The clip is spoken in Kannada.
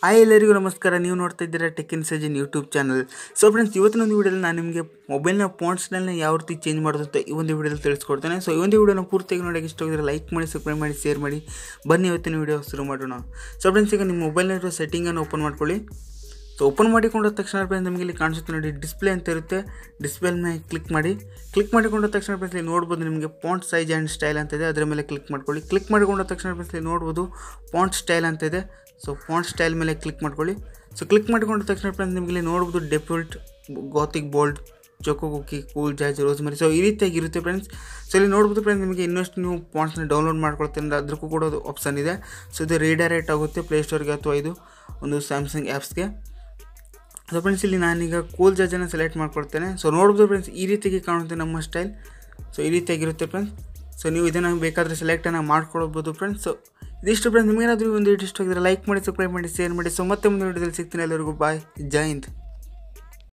ಹಾಯ್ ಎಲ್ಲರಿಗೂ ನಮಸ್ಕಾರ ನೀವು ನೋಡ್ತಾ ಇದ್ದೀರಾ tech in YouTube channel so friends ಇವತ್ತಿನ ಒಂದು ವಿಡಿಯೋದಲ್ಲಿ ನಾನು ನಿಮಗೆ ಮೊಬೈಲ್ನ ಪಾಯಿಂಟ್ಸ್ನಲ್ಲಿ ಯಾವ ರೀತಿ ಚೇಂಜ್ ಮಾಡೋದಂತ ಈ ಒಂದು ವಿಡಿಯೋದಲ್ಲಿ ತಿಳಿಸ್ಕೊಡ್ತೇನೆ ಸೊ ಈ ಒಂದು ವಿಡಿಯೋನ ಪೂರ್ತಿಯಾಗಿ ನೋಡೋಕೆ ಇಷ್ಟ ಲೈಕ್ ಮಾಡಿ ಸಬ್ಸ್ಕ್ರೈಬ್ ಮಾಡಿ ಶೇರ್ ಮಾಡಿ ಬನ್ನಿ ಇವತ್ತಿನ ವಿಡಿಯೋ ಶುರು ಮಾಡೋಣ ಸೊ ಫ್ರೆಂಡ್ಸ್ ಈಗ ನಿಮ್ಮ ಮೊಬೈಲ್ನಲ್ಲಿರೋ ಸೆಟ್ಟಿಂಗನ್ನು ಓಪನ್ ಮಾಡ್ಕೊಳ್ಳಿ ಸೊ ಓಪನ್ ಮಾಡಿಕೊಂಡ ತಕ್ಷಣ ಫ್ರೆಂಡ್ಸ್ ನಿಮಗೆ ಇಲ್ಲಿ ಕಾಣಿಸುತ್ತೆ ನೋಡಿ ಡಿಸ್ಪ್ಲೇ ಅಂತ ಇರುತ್ತೆ ಡಿಸ್ಪ್ಲೇ ಮೇಲೆ ಕ್ಲಿಕ್ ಮಾಡಿ ಕ್ಲಿಕ್ ಮಾಡಿಕೊಂಡ ತಕ್ಷಣ ಫ್ರೆಂಡ್ಸ್ ಇಲ್ಲಿ ನೋಡ್ಬೋದು ನಿಮಗೆ ಪಾಂಟ್ ಸೈಜ್ ಆ್ಯಂಡ್ ಸ್ಟೈಲ್ ಅಂತ ಇದೆ ಅದರ ಮೇಲೆ ಕ್ಲಿಕ್ ಮಾಡ್ಕೊಳ್ಳಿ ಕ್ಲಿಕ್ ಮಾಡಿಕೊಂಡ ತಕ್ಷಣ ಫ್ರೆಂಡ್ಸ್ ಇಲ್ಲಿ ನೋಡ್ಬೋದು ಪಾಂಟ್ ಸ್ಟೈಲ್ ಅಂತ ಇದೆ ಸೊ ಪಾಂಟ್ ಸ್ಟೈಲ್ ಮೇಲೆ ಕ್ಲಿಕ್ ಮಾಡ್ಕೊಳ್ಳಿ ಸೊ ಕ್ಲಿಕ್ ಮಾಡಿಕೊಂಡ ತಕ್ಷಣ ಫ್ರೆಂಡ್ಸ್ ನಿಮಗೆ ಇಲ್ಲಿ ನೋಡ್ಬೋದು default gothic bold choco cookie cool jazz rosemary so ಈ ರೀತಿಯಾಗಿ ಇರುತ್ತೆ ಫ್ರೆಂಡ್ಸ್ ಸೊ ಇಲ್ಲಿ ನೋಡ್ಬೋದು ಫ್ರೆಂಡ್ಸ್ ನಿಮಗೆ ಇನ್ನಷ್ಟು ನೀವು ಪಾಯಿಂಟ್ಸ್ನ ಡೌನ್ಲೋಡ್ ಮಾಡ್ಕೊಳ್ತೀನಿ ಅಂದರೆ ಅದಕ್ಕೂ ಕೂಡ ಆಪ್ಷನ್ ಇದೆ ಸೊ ಇದು ರೀಡೈರೆಕ್ಟ್ ಆಗುತ್ತೆ ಪ್ಲೇಸ್ಟೋರ್ಗೆ ಅಥವಾ ಇದು ಒಂದು ಸ್ಯಾಮ್ಸಂಗ್ ಆ್ಯಪ್ಸ್ಗೆ ಸೊ ಫ್ರೆಂಡ್ಸ್ ಇಲ್ಲಿ ನಾನೀಗ ಕೂಲ್ ಜಜ್ಜನ್ನು ಸೆಲೆಕ್ಟ್ ಮಾಡ್ಕೊಡ್ತೇನೆ ಸೊ ನೋಡ್ಬೋದು ಫ್ರೆಂಡ್ಸ್ ಈ ರೀತಿಯಾಗಿ ಕಾಣುತ್ತೆ ನಮ್ಮ ಸ್ಟೈಲ್ ಸೊ ಈ ರೀತಿಯಾಗಿರುತ್ತೆ ಫ್ರೆಂಡ್ಸ್ ಸೊ ನೀವು ಇದನ್ನು ಬೇಕಾದರೆ ಸೆಲೆಕ್ಟನ್ನು ಮಾಡ್ಕೊಳ್ಬೋದು ಫ್ರೆಂಡ್ಸ್ ಸೊ ಇದಿಷ್ಟು ಫ್ರೆಂಡ್ಸ್ ನಿಮಗೇನಾದರೂ ಒಂದು ಇಷ್ಟ ಆಗಿದ್ರೆ ಲೈಕ್ ಮಾಡಿ ಸಬ್ಸ್ಕ್ರೈಬ್ ಮಾಡಿ ಶೇರ್ ಮಾಡಿ ಸೊ ಮತ್ತೆ ಮುಂದೆ ವೀಡಿಯೋದಲ್ಲಿ ಸಿಗ್ತೀನಿ ಎಲ್ಲರಿಗೂ ಬಾಯ್ ಜೈ